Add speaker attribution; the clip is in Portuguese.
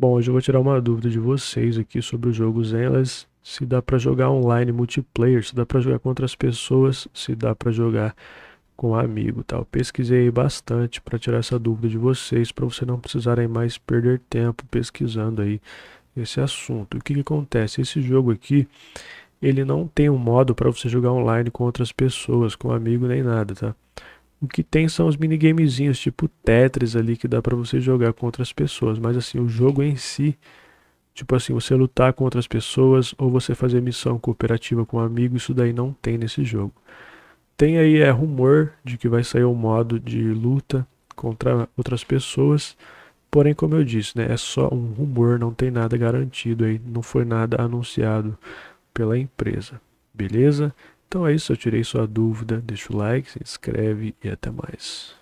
Speaker 1: Bom, hoje eu vou tirar uma dúvida de vocês aqui sobre os jogos Endless, se dá para jogar online multiplayer, se dá para jogar contra as pessoas, se dá para jogar com amigo, tá? pesquisei bastante para tirar essa dúvida de vocês, para vocês não precisarem mais perder tempo pesquisando aí esse assunto. O que, que acontece? Esse jogo aqui, ele não tem um modo para você jogar online com outras pessoas, com amigo nem nada, tá? O que tem são os minigamezinhos, tipo Tetris ali, que dá para você jogar com outras pessoas. Mas assim, o jogo em si, tipo assim, você lutar com outras pessoas ou você fazer missão cooperativa com um amigo, isso daí não tem nesse jogo. Tem aí é rumor de que vai sair um modo de luta contra outras pessoas. Porém, como eu disse, né, é só um rumor, não tem nada garantido aí, não foi nada anunciado pela empresa. Beleza? Então é isso, eu tirei sua dúvida, deixa o like, se inscreve e até mais.